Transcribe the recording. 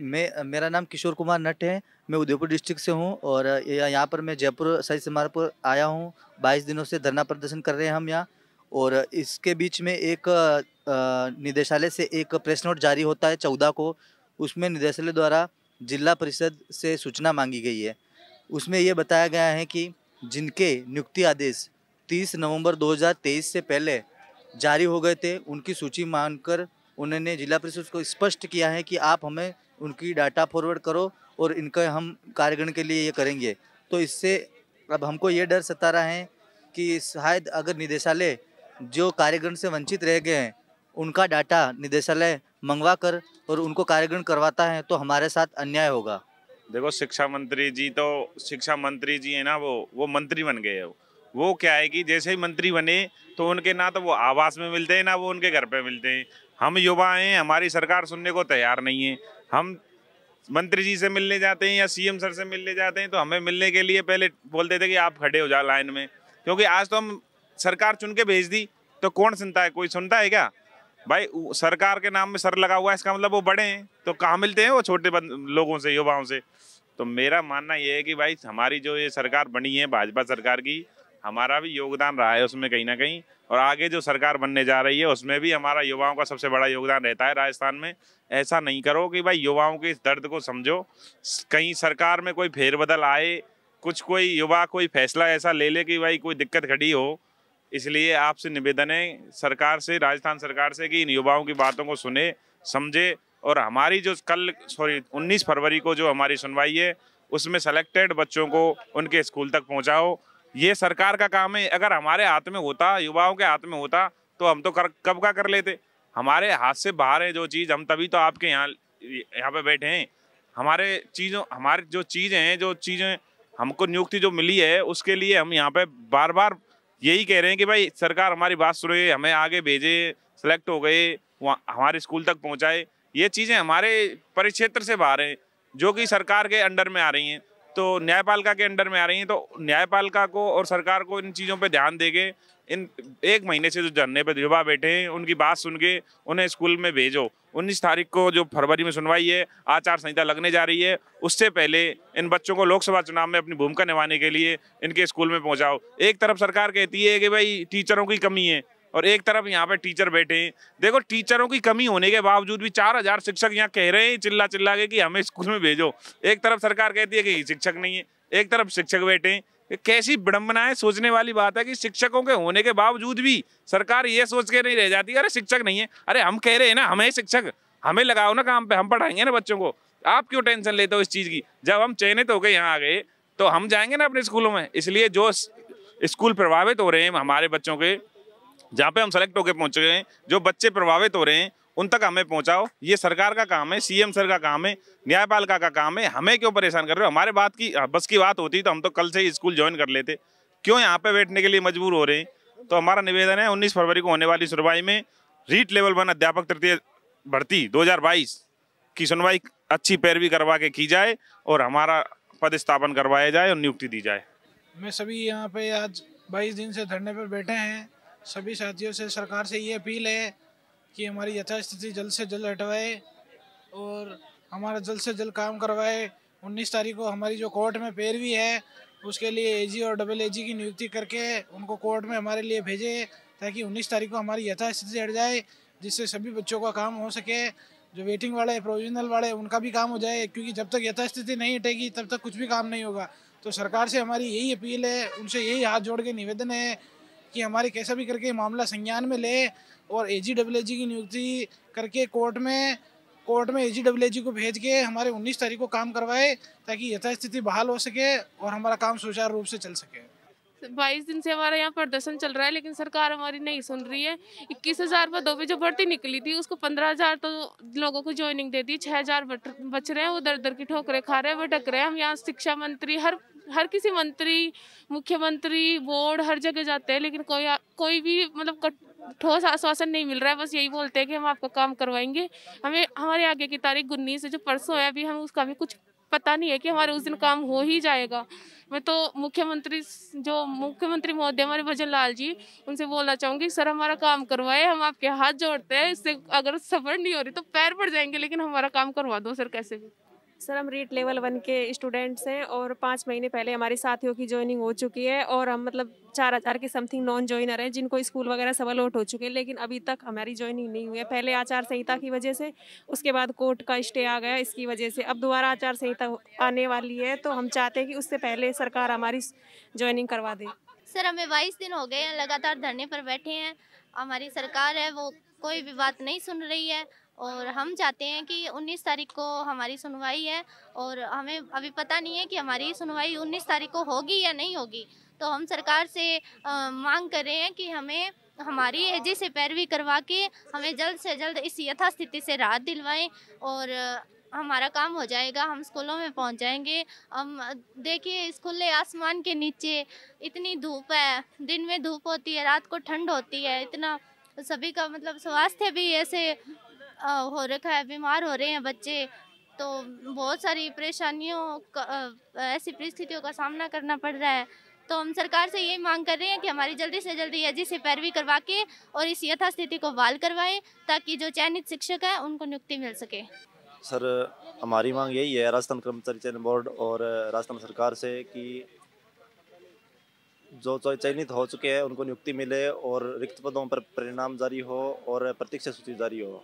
मैं मेरा नाम किशोर कुमार नट है मैं उदयपुर डिस्ट्रिक्ट से हूँ और यहाँ पर मैं जयपुर सही पर आया हूँ बाईस दिनों से धरना प्रदर्शन कर रहे हैं हम यहाँ और इसके बीच में एक निदेशालय से एक प्रेस नोट जारी होता है चौदह को उसमें निदेशालय द्वारा जिला परिषद से सूचना मांगी गई है उसमें ये बताया गया है कि जिनके नियुक्ति आदेश 30 नवंबर 2023 से पहले जारी हो गए थे उनकी सूची मांगकर उन्होंने जिला परिषद को स्पष्ट किया है कि आप हमें उनकी डाटा फॉरवर्ड करो और इनका हम कार्यगण के लिए ये करेंगे तो इससे अब हमको ये डर सता रहा है कि शायद अगर निदेशालय जो कार्यगण से वंचित रह गए हैं उनका डाटा निदेशालय मंगवा कर और उनको कार्यगण करवाता है तो हमारे साथ अन्याय होगा देखो शिक्षा मंत्री जी तो शिक्षा मंत्री जी है ना वो वो मंत्री बन गए वो क्या है कि जैसे ही मंत्री बने तो उनके ना तो वो आवास में मिलते हैं ना वो उनके घर पे मिलते हैं हम युवा हैं हमारी सरकार सुनने को तैयार नहीं है हम मंत्री जी से मिलने जाते हैं या सीएम सर से मिलने जाते हैं तो हमें मिलने के लिए पहले बोलते थे कि आप खड़े हो जाओ लाइन में क्योंकि आज तो हम सरकार चुन के भेज दी तो कौन सुनता है कोई सुनता है क्या भाई सरकार के नाम में सर लगा हुआ है इसका मतलब वो बड़े हैं तो कहाँ मिलते हैं वो छोटे लोगों से युवाओं से तो मेरा मानना ये है कि भाई हमारी जो ये सरकार बनी है भाजपा सरकार की हमारा भी योगदान रहा है उसमें कहीं ना कहीं और आगे जो सरकार बनने जा रही है उसमें भी हमारा युवाओं का सबसे बड़ा योगदान रहता है राजस्थान में ऐसा नहीं करो कि भाई युवाओं के इस दर्द को समझो कहीं सरकार में कोई फेरबदल आए कुछ कोई युवा कोई फैसला ऐसा ले ले कि भाई कोई दिक्कत खड़ी हो इसलिए आपसे निवेदन है सरकार से राजस्थान सरकार से कि इन युवाओं की बातों को सुने समझे और हमारी जो कल सॉरी उन्नीस फरवरी को जो हमारी सुनवाई है उसमें सेलेक्टेड बच्चों को उनके स्कूल तक पहुँचाओ ये सरकार का काम है अगर हमारे हाथ में होता युवाओं के हाथ में होता तो हम तो कर कब का कर लेते हमारे हाथ से बाहर है जो चीज़ हम तभी तो आपके यहाँ यहाँ पे बैठे हैं हमारे चीज़ों हमारे जो चीज़ें हैं जो चीज़ें हमको नियुक्ति जो मिली है उसके लिए हम यहाँ पे बार बार यही कह रहे हैं कि भाई सरकार हमारी बात सुने हमें आगे भेजे सेलेक्ट हो गए हमारे स्कूल तक पहुँचाए ये चीज़ें हमारे परिक्षेत्र से बाहर हैं जो कि सरकार के अंडर में आ रही हैं तो न्यायपालिका के अंडर में आ रही हैं तो न्यायपालिका को और सरकार को इन चीज़ों पर ध्यान देंगे इन एक महीने से जो धरने पर दिवा बैठे हैं उनकी बात सुन के उन्हें स्कूल में भेजो उन्नीस तारीख को जो फरवरी में सुनवाई है आचार संहिता लगने जा रही है उससे पहले इन बच्चों को लोकसभा चुनाव में अपनी भूमिका निभाने के लिए इनके स्कूल में पहुंचाओ एक तरफ सरकार कहती है कि भाई टीचरों की कमी है और एक तरफ यहाँ पे टीचर बैठे हैं देखो टीचरों की कमी होने के बावजूद भी चार हजार शिक्षक यहाँ कह रहे हैं चिल्ला चिल्ला के कि हमें स्कूल में भेजो एक तरफ सरकार कहती है कि शिक्षक नहीं है एक तरफ शिक्षक बैठे हैं कैसी विडम्बना है सोचने वाली बात है कि शिक्षकों के होने के बावजूद भी सरकार ये सोच के नहीं रह जाती अरे शिक्षक नहीं है अरे हम कह रहे हैं ना हमें शिक्षक हमें लगाओ ना काम पे हम पढ़ाएंगे ना बच्चों को आप क्यों टेंशन लेते हो इस चीज़ की जब हम चयनित होकर यहाँ आ गए तो हम जाएंगे ना अपने स्कूलों में इसलिए जो स्कूल प्रभावित हो रहे हैं हमारे बच्चों के जहाँ पे हम सेलेक्ट होकर पहुँच गए जो बच्चे प्रभावित हो रहे हैं उन तक हमें पहुंचाओ ये सरकार का काम है सीएम सर का काम है न्यायपालिका का काम है हमें क्यों परेशान कर रहे हो हमारे बात की हाँ, बस की बात होती तो हम तो कल से ही स्कूल ज्वाइन कर लेते क्यों यहाँ पे बैठने के लिए मजबूर हो रहे हैं तो हमारा निवेदन है उन्नीस फरवरी को होने वाली सुनवाई में रीट लेवल वन अध्यापक तृतीय भर्ती दो की सुनवाई अच्छी पैरवी करवा के की जाए और हमारा पद स्थापन करवाया जाए और नियुक्ति दी जाए मैं सभी यहाँ पे आज बाईस दिन से धरने पर बैठे हैं सभी साथियों से सरकार से ये अपील है कि हमारी यथास्थिति जल्द से जल्द हटवाए और हमारा जल्द से जल्द काम करवाए 19 तारीख को हमारी जो कोर्ट में पैरवी है उसके लिए एजी और डबल एजी की नियुक्ति करके उनको कोर्ट में हमारे लिए भेजे ताकि 19 तारीख को हमारी यथास्थिति हट जाए जिससे सभी बच्चों का काम हो सके जो वेटिंग वाले प्रोविजनल वाले उनका भी काम हो जाए क्योंकि जब तक यथास्थिति नहीं हटेगी तब तक कुछ भी काम नहीं होगा तो सरकार से हमारी यही अपील है उनसे यही हाथ जोड़ के निवेदन है कि हमारे कैसा भी करके मामला संज्ञान में ले और ए जी डब्ल्यू जी की नियुक्ति करके कोर्ट में कोर्ट में ए जी डब्ल्यू जी को भेज के हमारे उन्नीस तारीख को काम करवाए ताकि यथास्थिति बहाल हो सके और हमारा काम सुचारू रूप से चल सके बाईस दिन से हमारा यहाँ प्रदर्शन चल रहा है लेकिन सरकार हमारी नहीं सुन रही है इक्कीस हजार पर दो जो भर्ती निकली थी उसको पंद्रह हजार तो लोगों को ज्वाइनिंग दे दी छः हजार बच रहे हैं वो दर दर की ठोकरे खा रहे हैं वो टक रहे हैं हम यहाँ शिक्षा मंत्री हर हर किसी मंत्री मुख्यमंत्री बोर्ड हर जगह जाते हैं लेकिन कोई कोई भी मतलब ठोस आश्वासन नहीं मिल रहा है बस यही बोलते हैं कि हम आपका काम करवाएंगे हमें हमारे आगे की तारीख गुन्नी से जो परसों है अभी हम उसका भी कुछ पता नहीं है कि हमारे उस दिन काम हो ही जाएगा मैं तो मुख्यमंत्री जो मुख्यमंत्री महोदय हमारे भजन लाल जी उनसे बोलना चाहूँगी सर हमारा काम करवाए हम आपके हाथ जोड़ते हैं इससे अगर सफर नहीं हो रही तो पैर पड़ जाएंगे लेकिन हमारा काम करवा दो सर कैसे भी सर हम रीट लेवल वन के स्टूडेंट्स हैं और पाँच महीने पहले हमारे साथियों की ज्वाइनिंग हो चुकी है और हम मतलब चार हज़ार के समथिंग नॉन ज्वाइनर हैं जिनको स्कूल वगैरह सब अलॉट हो चुके हैं लेकिन अभी तक हमारी ज्वाइनिंग नहीं हुई है पहले आचार संहिता की वजह से उसके बाद कोर्ट का स्टे आ गया इसकी वजह से अब दोबारा आचार संहिता आने वाली है तो हम चाहते हैं कि उससे पहले सरकार हमारी ज्वाइनिंग करवा दे सर हमें बाईस दिन हो गए हैं लगातार धरने पर बैठे हैं हमारी सरकार है वो कोई भी बात नहीं सुन रही है और हम चाहते हैं कि 19 तारीख को हमारी सुनवाई है और हमें अभी पता नहीं है कि हमारी सुनवाई 19 तारीख को होगी या नहीं होगी तो हम सरकार से आ, मांग कर रहे हैं कि हमें हमारी एजी से पैरवी करवा के हमें जल्द से जल्द इस यथास्थिति से राहत दिलवाएं और हमारा काम हो जाएगा हम स्कूलों में पहुंच जाएंगे हम देखिए स्कूल आसमान के नीचे इतनी धूप है दिन में धूप होती है रात को ठंड होती है इतना सभी का मतलब स्वास्थ्य भी ऐसे हो रखा है बीमार हो रहे हैं बच्चे तो बहुत सारी परेशानियों ऐसी परिस्थितियों का सामना करना पड़ रहा है तो हम सरकार से यही मांग कर रहे हैं कि हमारी जल्दी से जल्दी अजी से पैरवी करवा के और इस यथास्थिति को बहाल करवाएं ताकि जो चयनित शिक्षक है उनको नियुक्ति मिल सके सर हमारी मांग यही है राजस्थान कर्मचारी चयन बोर्ड और राजस्थान सरकार से कि जो चयनित हो चुके हैं उनको नियुक्ति मिले और रिक्त पदों पर परिणाम जारी हो और प्रतीक्षा सूची जारी हो